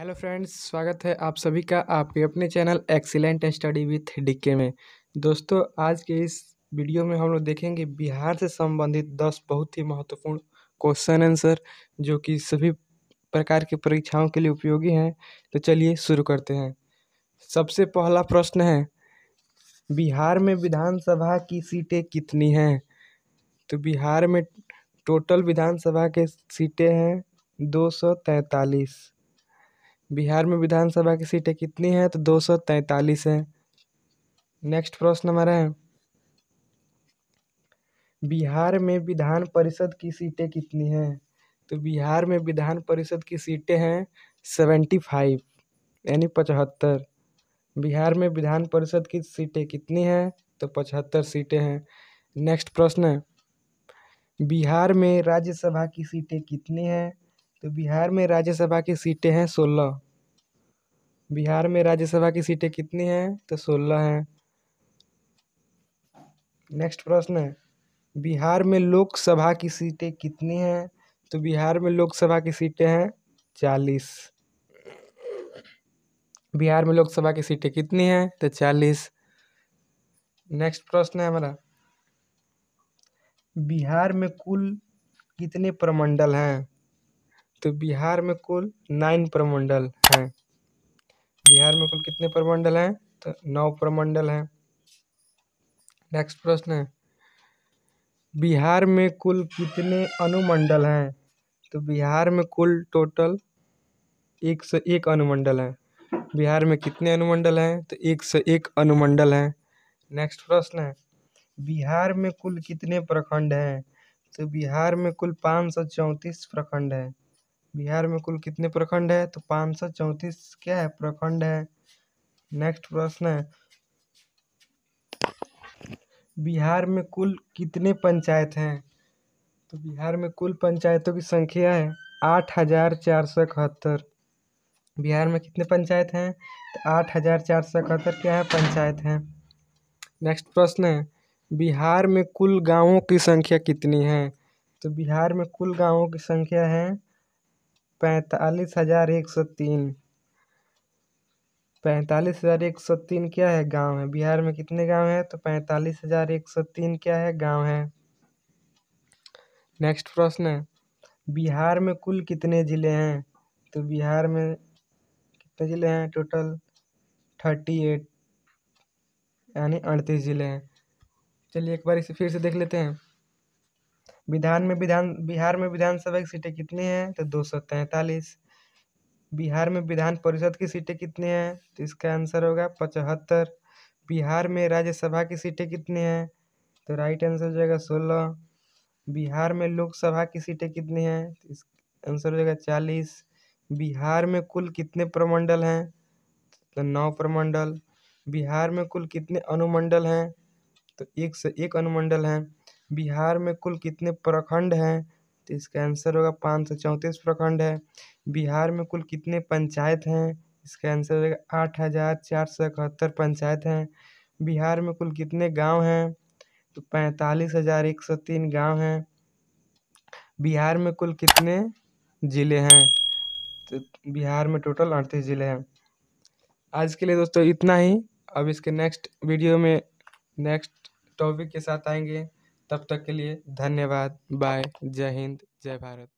hello friends स्वागत है आप सभी का आपके अपने channel excellent study with DK में दोस्तों आज के इस वीडियो में हम लोग देखेंगे बिहार से संबंधित दस बहुत ही महत्वपूर्ण क्वेश्चन आंसर जो कि सभी प्रकार की परीक्षाओं के लिए उपयोगी हैं तो चलिए शुरू करते हैं सबसे पहला प्रश्न है बिहार में विधानसभा की सीटें कितनी हैं तो बिहार में टोटल विधानसभा के सीटें हैं दो सौ तैंतालीस बिहार में विधानसभा की सीटें कितनी हैं तो दो सौ तैंतालीस हैं नेक्स्ट प्रश्न हमारा है बिहार में विधान परिषद की सीटें कितनी हैं तो बिहार में विधान परिषद की सीटें हैं सेवेंटी फाइव यानी पचहत्तर बिहार में विधान परिषद की सीटें कितनी हैं तो पचहत्तर सीटें हैं नेक्स्ट प्रश्न बिहार में राज्यसभा की सीटें कितनी हैं तो बिहार में राज्यसभा की सीटें हैं सोलह बिहार में राज्यसभा की सीटें कितनी हैं तो सोलह हैं नेक्स्ट प्रश्न है बिहार में लोकसभा की सीटें कितनी हैं तो बिहार में लोकसभा की सीटें हैं चालीस बिहार में लोकसभा की सीटें कितनी हैं तो चालीस नेक्स्ट प्रश्न है हमारा बिहार में कुल कितने प्रमंडल हैं तो बिहार में कुल नाइन प्रमंडल हैं बिहार में कुल कितने प्रमंडल हैं तो नौ प्रमंडल हैं नेक्स्ट प्रश्न है बिहार में कुल कितने अनुमंडल हैं तो बिहार में कुल टोटल एक सौ एक अनुमंडल हैं बिहार में कितने अनुमंडल हैं तो एक सौ एक अनुमंडल हैं नेक्स्ट प्रश्न है बिहार में कुल कितने प्रखंड हैं तो बिहार में कुल पाँच सौ चौंतीस प्रखंड हैं बिहार में कुल कितने प्रखंड है तो पाँच सौ चौंतीस क्या है प्रखंड है नेक्स्ट प्रश्न है बिहार में कुल कितने पंचायत हैं तो बिहार में कुल पंचायतों की संख्या है आठ हज़ार चार सौ इकहत्तर बिहार में कितने पंचायत हैं तो आठ हज़ार चार सौ इकहत्तर क्या है पंचायत हैं नेक्स्ट प्रश्न है बिहार में कुल गांवों की संख्या कितनी है तो बिहार में कुल गांवों की संख्या है पैंतालीस हज़ार एक सौ तीन पैंतालीस हज़ार एक सौ तीन क्या है गांव है बिहार में कितने गांव हैं तो पैंतालीस हज़ार एक सौ तीन क्या है गांव है नेक्स्ट प्रश्न है बिहार में कुल कितने ज़िले हैं तो बिहार में कितने ज़िले हैं टोटल थर्टी एट यानी अड़तीस ज़िले हैं चलिए एक बार इसे फिर से देख लेते हैं विधान में विधान बिहार में विधानसभा की सीटें कितनी हैं तो दो सौ तैंतालीस बिहार में विधान परिषद की सीटें कितनी हैं तो इसका आंसर होगा पचहत्तर बिहार में राज्यसभा की सीटें कितनी हैं तो राइट आंसर हो जाएगा सोलह बिहार में लोकसभा की सीटें कितनी हैं तो इस आंसर हो जाएगा चालीस बिहार में कुल कितने प्रमंडल हैं तो नौ प्रमंडल बिहार में कुल कितने अनुमंडल हैं तो एक से एक अनुमंडल हैं बिहार में कुल कितने प्रखंड हैं तो इसका आंसर होगा पाँच सौ चौंतीस प्रखंड है बिहार में कुल कितने पंचायत हैं इसका आंसर हो जाएगा आठ हज़ार चार सौ इकहत्तर पंचायत हैं बिहार में कुल कितने गांव हैं तो पैंतालीस हज़ार एक सौ तीन गाँव हैं बिहार में कुल कितने ज़िले हैं तो बिहार में टोटल अड़तीस ज़िले हैं आज के लिए दोस्तों इतना ही अब इसके नेक्स्ट वीडियो में नेक्स्ट टॉपिक के साथ आएंगे तब तक के लिए धन्यवाद बाय जय हिंद जय भारत